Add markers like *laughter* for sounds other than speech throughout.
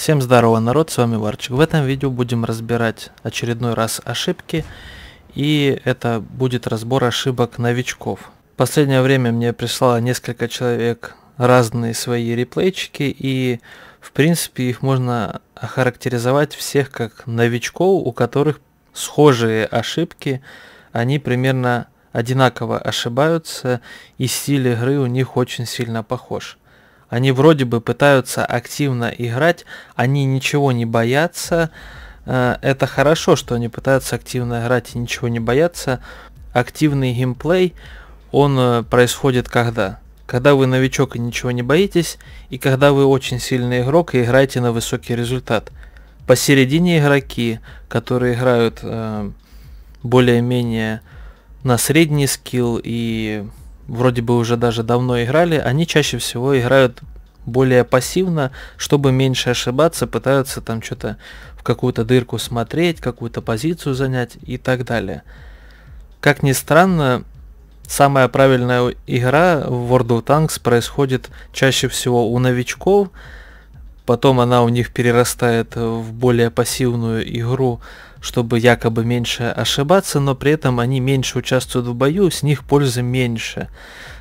Всем здорово, народ, с вами Варчик. В этом видео будем разбирать очередной раз ошибки, и это будет разбор ошибок новичков. В последнее время мне прислало несколько человек разные свои реплейчики, и в принципе их можно охарактеризовать всех как новичков, у которых схожие ошибки, они примерно одинаково ошибаются, и стиль игры у них очень сильно похож. Они вроде бы пытаются активно играть, они ничего не боятся. Э, это хорошо, что они пытаются активно играть и ничего не боятся. Активный геймплей, он э, происходит когда? Когда вы новичок и ничего не боитесь, и когда вы очень сильный игрок и играете на высокий результат. Посередине игроки, которые играют э, более-менее на средний скилл и вроде бы уже даже давно играли, они чаще всего играют более пассивно, чтобы меньше ошибаться, пытаются там что-то в какую-то дырку смотреть, какую-то позицию занять и так далее. Как ни странно, самая правильная игра в World of Tanks происходит чаще всего у новичков, Потом она у них перерастает в более пассивную игру, чтобы якобы меньше ошибаться, но при этом они меньше участвуют в бою, с них пользы меньше.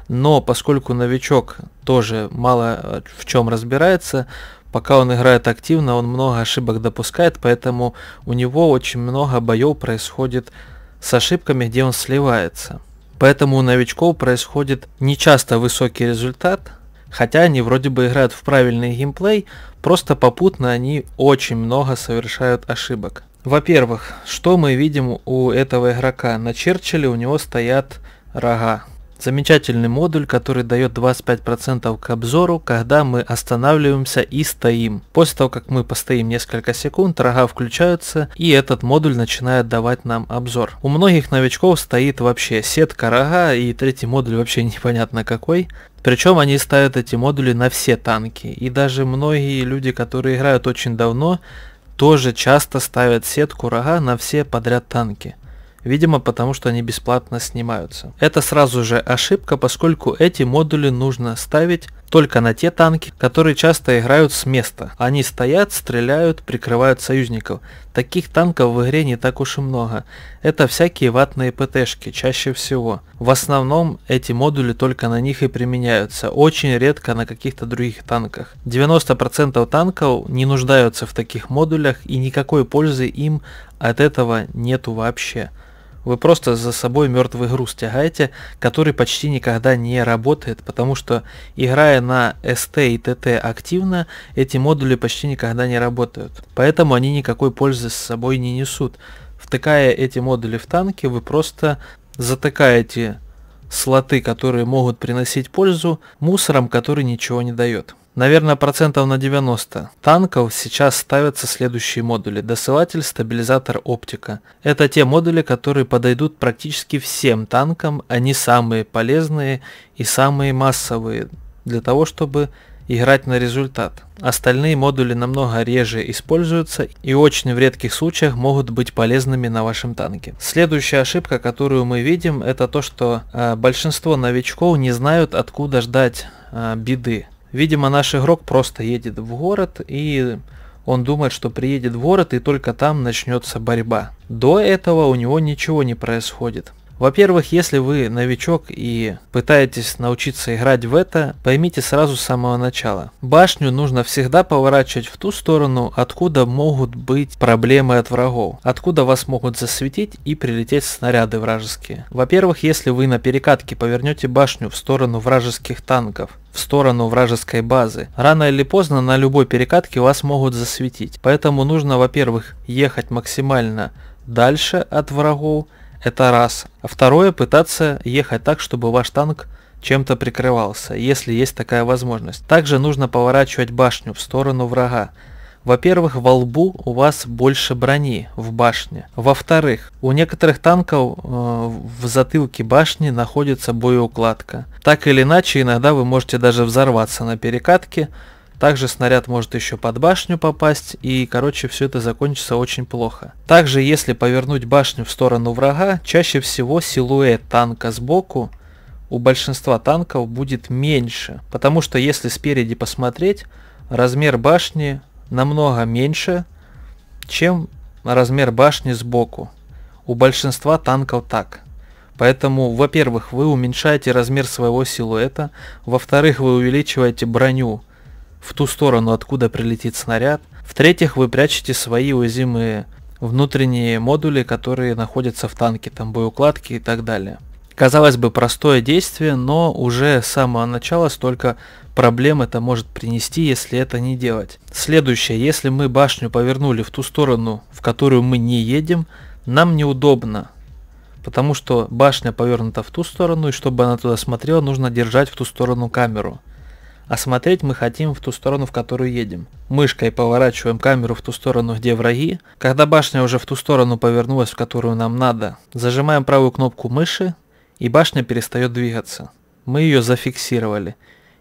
Но поскольку новичок тоже мало э, в чем разбирается, пока он играет активно, он много ошибок допускает, поэтому у него очень много боев происходит с ошибками, где он сливается. Поэтому у новичков происходит нечасто высокий результат, Хотя они вроде бы играют в правильный геймплей, просто попутно они очень много совершают ошибок. Во-первых, что мы видим у этого игрока? На Черчилле у него стоят рога. Замечательный модуль, который дает 25% к обзору, когда мы останавливаемся и стоим. После того, как мы постоим несколько секунд, рога включаются и этот модуль начинает давать нам обзор. У многих новичков стоит вообще сетка рога и третий модуль вообще *laughs* непонятно какой. Причем они ставят эти модули на все танки. И даже многие люди, которые играют очень давно, тоже часто ставят сетку рога на все подряд танки. Видимо, потому что они бесплатно снимаются. Это сразу же ошибка, поскольку эти модули нужно ставить только на те танки, которые часто играют с места. Они стоят, стреляют, прикрывают союзников. Таких танков в игре не так уж и много. Это всякие ватные ПТшки, чаще всего. В основном эти модули только на них и применяются, очень редко на каких-то других танках. 90% танков не нуждаются в таких модулях и никакой пользы им от этого нету вообще. Вы просто за собой мертвый груз тягаете, который почти никогда не работает, потому что играя на ST и TT активно, эти модули почти никогда не работают. Поэтому они никакой пользы с собой не несут. Втыкая эти модули в танки, вы просто затыкаете слоты, которые могут приносить пользу, мусором, который ничего не дает. Наверное, процентов на 90. Танков сейчас ставятся следующие модули. Досылатель, стабилизатор, оптика. Это те модули, которые подойдут практически всем танкам. Они самые полезные и самые массовые для того, чтобы играть на результат. Остальные модули намного реже используются и очень в редких случаях могут быть полезными на вашем танке. Следующая ошибка, которую мы видим, это то, что э, большинство новичков не знают, откуда ждать э, беды. Видимо, наш игрок просто едет в город, и он думает, что приедет в город, и только там начнется борьба. До этого у него ничего не происходит. Во-первых, если вы новичок и пытаетесь научиться играть в это, поймите сразу с самого начала. Башню нужно всегда поворачивать в ту сторону, откуда могут быть проблемы от врагов, откуда вас могут засветить и прилететь снаряды вражеские. Во-первых, если вы на перекатке повернете башню в сторону вражеских танков, в сторону вражеской базы. Рано или поздно на любой перекатке вас могут засветить. Поэтому нужно, во-первых, ехать максимально дальше от врагов это раз. А второе, пытаться ехать так, чтобы ваш танк чем-то прикрывался, если есть такая возможность. Также нужно поворачивать башню в сторону врага. Во-первых, во лбу у вас больше брони в башне. Во-вторых, у некоторых танков э, в затылке башни находится боеукладка. Так или иначе, иногда вы можете даже взорваться на перекатке, также снаряд может еще под башню попасть, и, короче, все это закончится очень плохо. Также, если повернуть башню в сторону врага, чаще всего силуэт танка сбоку у большинства танков будет меньше, потому что если спереди посмотреть, размер башни намного меньше, чем размер башни сбоку. У большинства танков так. Поэтому, во-первых, вы уменьшаете размер своего силуэта, во-вторых, вы увеличиваете броню в ту сторону, откуда прилетит снаряд. В-третьих, вы прячете свои уязвимые внутренние модули, которые находятся в танке, там боеукладки и так далее. Казалось бы, простое действие, но уже с самого начала столько проблем это может принести, если это не делать. Следующее, если мы башню повернули в ту сторону, в которую мы не едем, нам неудобно, потому что башня повернута в ту сторону, и чтобы она туда смотрела, нужно держать в ту сторону камеру. А смотреть мы хотим в ту сторону, в которую едем. Мышкой поворачиваем камеру в ту сторону, где враги. Когда башня уже в ту сторону повернулась, в которую нам надо, зажимаем правую кнопку мыши, и башня перестает двигаться. Мы ее зафиксировали.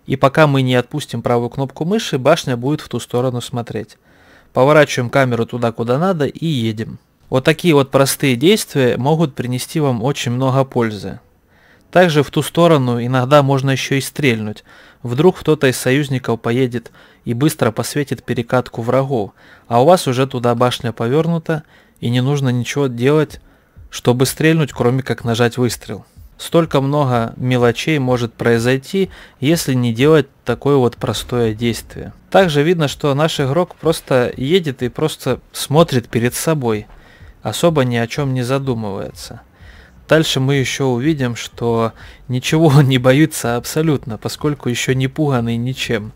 И пока мы не отпустим правую кнопку мыши, башня будет в ту сторону смотреть. Поворачиваем камеру туда, куда надо и едем. Вот такие вот простые действия могут принести вам очень много пользы. Также в ту сторону иногда можно еще и стрельнуть. Вдруг кто-то из союзников поедет и быстро посветит перекатку врагов, а у вас уже туда башня повернута, и не нужно ничего делать, чтобы стрельнуть, кроме как нажать выстрел. Столько много мелочей может произойти, если не делать такое вот простое действие. Также видно, что наш игрок просто едет и просто смотрит перед собой, особо ни о чем не задумывается. Дальше мы еще увидим, что ничего он *laughs* не боится абсолютно, поскольку еще не пуганный ничем.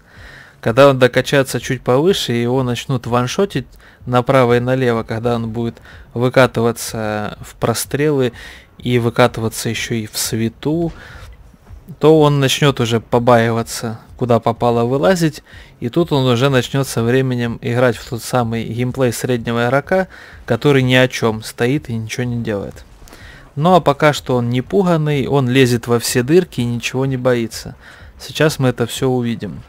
Когда он докачается чуть повыше, его начнут ваншотить направо и налево, когда он будет выкатываться в прострелы и выкатываться еще и в свету, то он начнет уже побаиваться, куда попало вылазить, и тут он уже начнет со временем играть в тот самый геймплей среднего игрока, который ни о чем стоит и ничего не делает. Но ну, а пока что он не пуганный, он лезет во все дырки и ничего не боится. Сейчас мы это все увидим.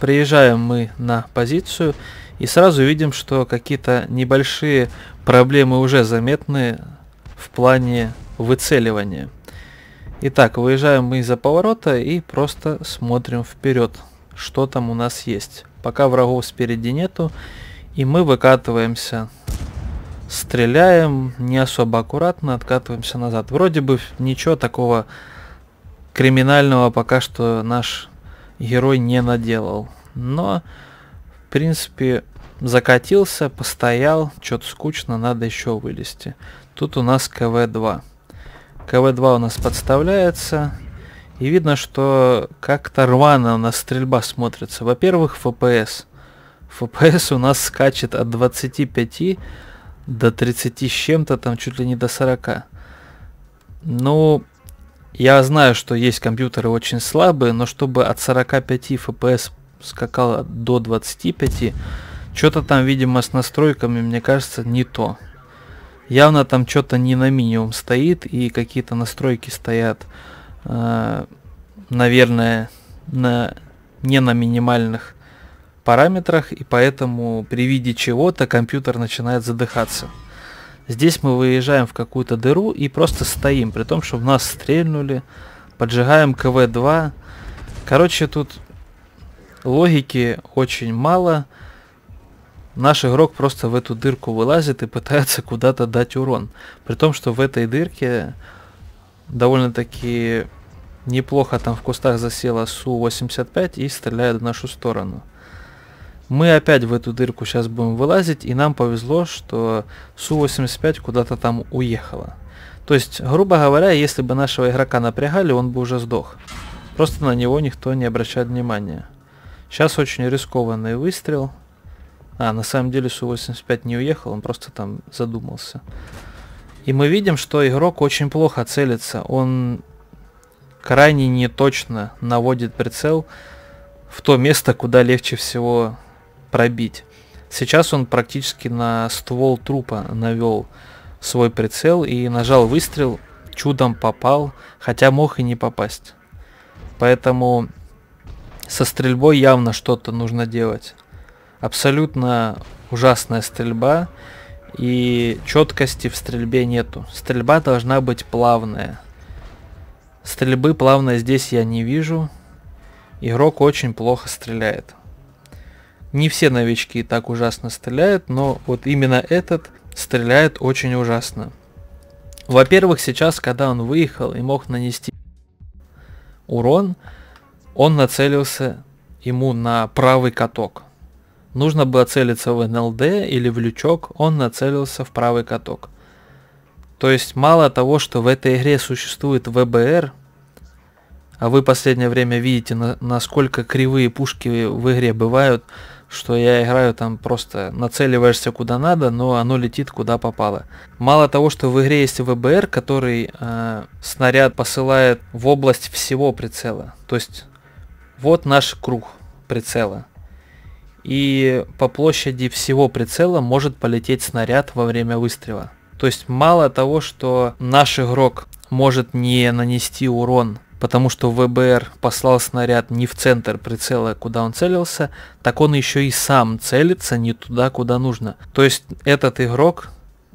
Приезжаем мы на позицию и сразу видим, что какие-то небольшие проблемы уже заметны в плане выцеливания. Итак, выезжаем мы из-за поворота и просто смотрим вперед, что там у нас есть. Пока врагов спереди нету, и мы выкатываемся стреляем не особо аккуратно, откатываемся назад. Вроде бы ничего такого криминального пока что наш герой не наделал. Но, в принципе, закатился, постоял, что-то скучно, надо еще вылезти. Тут у нас КВ-2. КВ-2 у нас подставляется, и видно, что как-то рвано у нас стрельба смотрится. Во-первых, FPS. FPS у нас скачет от 25 до 30 с чем-то, там чуть ли не до 40. Ну, я знаю, что есть компьютеры очень слабые, но чтобы от 45 FPS скакало до 25, что-то там, видимо, с настройками, мне кажется, не то. Явно там что-то не на минимум стоит, и какие-то настройки стоят, э, наверное, на, не на минимальных параметрах, и поэтому при виде чего-то компьютер начинает задыхаться. Здесь мы выезжаем в какую-то дыру и просто стоим, при том, что в нас стрельнули, поджигаем КВ-2. Короче, тут логики очень мало. Наш игрок просто в эту дырку вылазит и пытается куда-то дать урон. При том, что в этой дырке довольно-таки неплохо там в кустах засела Су-85 и стреляет в нашу сторону. Мы опять в эту дырку сейчас будем вылазить, и нам повезло, что Су-85 куда-то там уехала. То есть, грубо говоря, если бы нашего игрока напрягали, он бы уже сдох. Просто на него никто не обращает внимания. Сейчас очень рискованный выстрел. А, на самом деле Су-85 не уехал, он просто там задумался. И мы видим, что игрок очень плохо целится. Он крайне неточно наводит прицел в то место, куда легче всего пробить. Сейчас он практически на ствол трупа навел свой прицел и нажал выстрел, чудом попал, хотя мог и не попасть. Поэтому со стрельбой явно что-то нужно делать. Абсолютно ужасная стрельба и четкости в стрельбе нету. Стрельба должна быть плавная. Стрельбы плавной здесь я не вижу. Игрок очень плохо стреляет. Не все новички так ужасно стреляют, но вот именно этот стреляет очень ужасно. Во-первых, сейчас, когда он выехал и мог нанести урон, он нацелился ему на правый каток. Нужно было целиться в НЛД или в лючок, он нацелился в правый каток. То есть мало того, что в этой игре существует ВБР, а вы последнее время видите, насколько кривые пушки в игре бывают – что я играю там просто нацеливаешься куда надо, но оно летит куда попало. Мало того, что в игре есть ВБР, который э, снаряд посылает в область всего прицела. То есть вот наш круг прицела. И по площади всего прицела может полететь снаряд во время выстрела. То есть мало того, что наш игрок может не нанести урон потому что ВБР послал снаряд не в центр прицела, куда он целился, так он еще и сам целится не туда, куда нужно. То есть этот игрок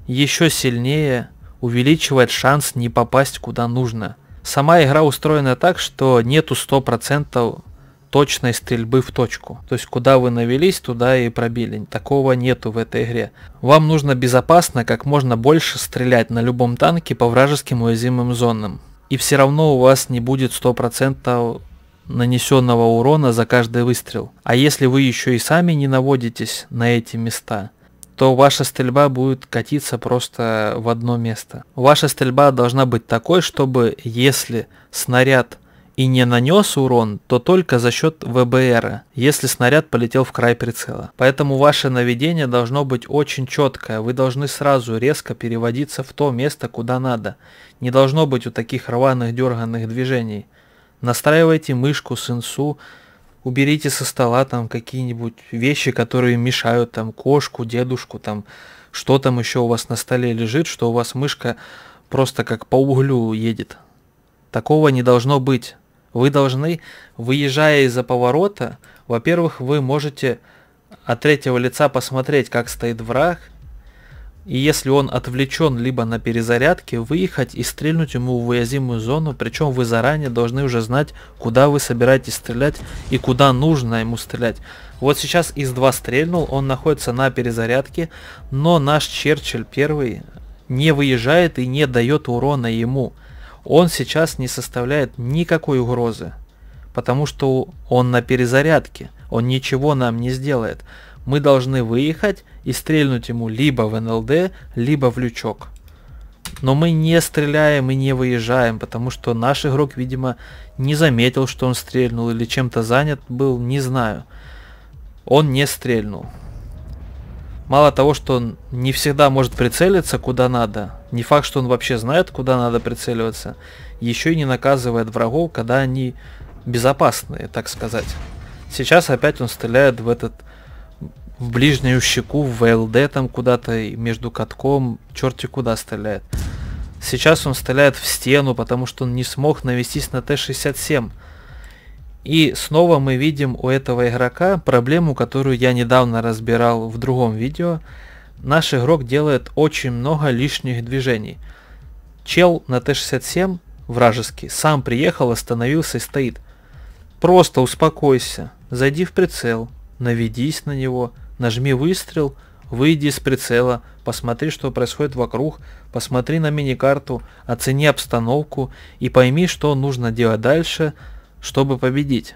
еще сильнее увеличивает шанс не попасть куда нужно. Сама игра устроена так, что нету 100% точной стрельбы в точку. То есть куда вы навелись, туда и пробили. Такого нету в этой игре. Вам нужно безопасно как можно больше стрелять на любом танке по вражеским уязвимым зонам и все равно у вас не будет 100% нанесенного урона за каждый выстрел. А если вы еще и сами не наводитесь на эти места, то ваша стрельба будет катиться просто в одно место. Ваша стрельба должна быть такой, чтобы если снаряд и не нанес урон, то только за счет ВБР, если снаряд полетел в край прицела. Поэтому ваше наведение должно быть очень четкое, вы должны сразу резко переводиться в то место, куда надо. Не должно быть у таких рваных дерганных движений. Настраивайте мышку, с инсу. уберите со стола там какие-нибудь вещи, которые мешают, там кошку, дедушку, там что там еще у вас на столе лежит, что у вас мышка просто как по углю едет. Такого не должно быть. Вы должны, выезжая из-за поворота, во-первых, вы можете от третьего лица посмотреть, как стоит враг, и если он отвлечен либо на перезарядке, выехать и стрельнуть ему в уязвимую зону, причем вы заранее должны уже знать, куда вы собираетесь стрелять и куда нужно ему стрелять. Вот сейчас из 2 стрельнул, он находится на перезарядке, но наш Черчилль первый не выезжает и не дает урона ему он сейчас не составляет никакой угрозы, потому что он на перезарядке, он ничего нам не сделает. Мы должны выехать и стрельнуть ему либо в НЛД, либо в лючок. Но мы не стреляем и не выезжаем, потому что наш игрок, видимо, не заметил, что он стрельнул или чем-то занят был, не знаю. Он не стрельнул мало того, что он не всегда может прицелиться куда надо, не факт, что он вообще знает, куда надо прицеливаться, еще и не наказывает врагов, когда они безопасные, так сказать. Сейчас опять он стреляет в этот в ближнюю щеку, в ВЛД там куда-то, между катком, черти куда стреляет. Сейчас он стреляет в стену, потому что он не смог навестись на Т-67. И снова мы видим у этого игрока проблему, которую я недавно разбирал в другом видео. Наш игрок делает очень много лишних движений. Чел на Т-67 вражеский сам приехал, остановился и стоит. Просто успокойся, зайди в прицел, наведись на него, нажми выстрел, выйди из прицела, посмотри, что происходит вокруг, посмотри на мини-карту, оцени обстановку и пойми, что нужно делать дальше – чтобы победить?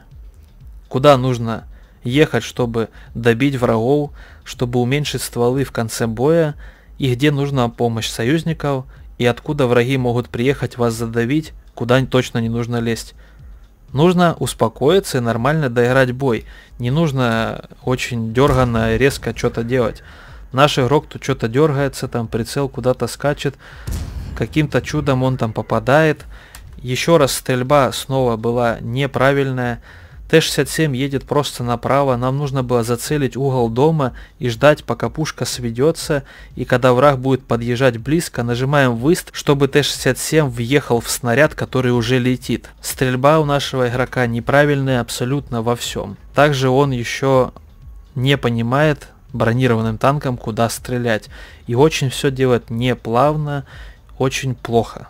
Куда нужно ехать, чтобы добить врагов, чтобы уменьшить стволы в конце боя, и где нужна помощь союзников, и откуда враги могут приехать вас задавить, куда точно не нужно лезть. Нужно успокоиться и нормально доиграть бой. Не нужно очень дерганно и резко что-то делать. Наш игрок тут что-то дергается, там прицел куда-то скачет, каким-то чудом он там попадает – еще раз стрельба снова была неправильная. Т-67 едет просто направо, нам нужно было зацелить угол дома и ждать, пока пушка сведется, и когда враг будет подъезжать близко, нажимаем выст, чтобы Т-67 въехал в снаряд, который уже летит. Стрельба у нашего игрока неправильная абсолютно во всем. Также он еще не понимает бронированным танком, куда стрелять, и очень все делает неплавно, очень плохо.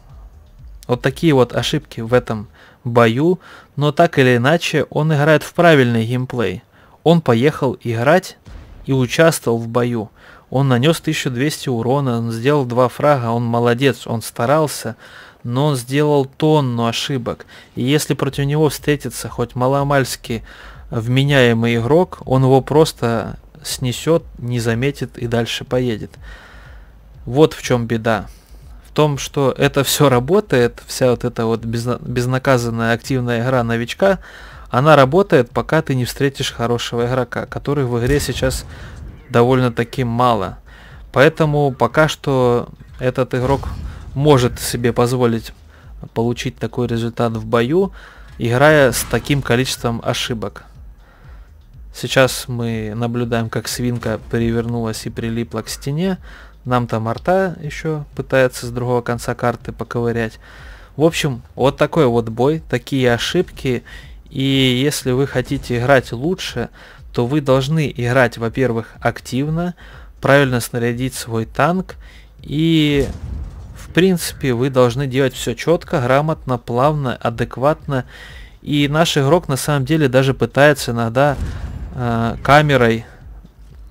Вот такие вот ошибки в этом бою, но так или иначе он играет в правильный геймплей. Он поехал играть и участвовал в бою. Он нанес 1200 урона, он сделал два фрага, он молодец, он старался, но он сделал тонну ошибок. И если против него встретится хоть маломальски вменяемый игрок, он его просто снесет, не заметит и дальше поедет. Вот в чем беда том, что это все работает, вся вот эта вот безнаказанная активная игра новичка, она работает, пока ты не встретишь хорошего игрока, которых в игре сейчас довольно-таки мало. Поэтому пока что этот игрок может себе позволить получить такой результат в бою, играя с таким количеством ошибок. Сейчас мы наблюдаем, как свинка перевернулась и прилипла к стене, нам там арта еще пытается с другого конца карты поковырять. В общем, вот такой вот бой, такие ошибки. И если вы хотите играть лучше, то вы должны играть, во-первых, активно, правильно снарядить свой танк и в принципе вы должны делать все четко, грамотно, плавно, адекватно. И наш игрок на самом деле даже пытается иногда э, камерой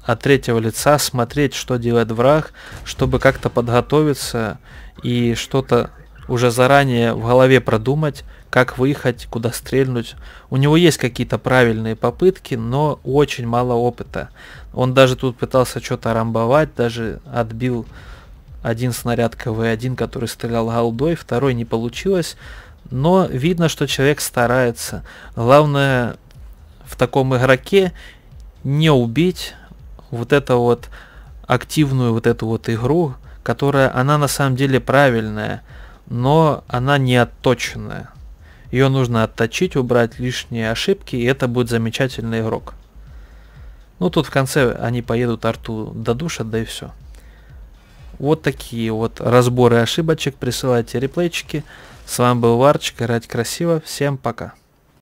от третьего лица, смотреть, что делает враг, чтобы как-то подготовиться и что-то уже заранее в голове продумать, как выехать, куда стрельнуть. У него есть какие-то правильные попытки, но очень мало опыта. Он даже тут пытался что-то рамбовать, даже отбил один снаряд КВ-1, который стрелял голдой, второй не получилось, но видно, что человек старается. Главное в таком игроке не убить, вот это вот активную вот эту вот игру, которая, она на самом деле правильная, но она не отточенная. Ее нужно отточить, убрать лишние ошибки, и это будет замечательный игрок. Ну, тут в конце они поедут арту до душа, да и все. Вот такие вот разборы ошибочек. Присылайте реплейчики. С вами был Варчик. Играть красиво. Всем пока.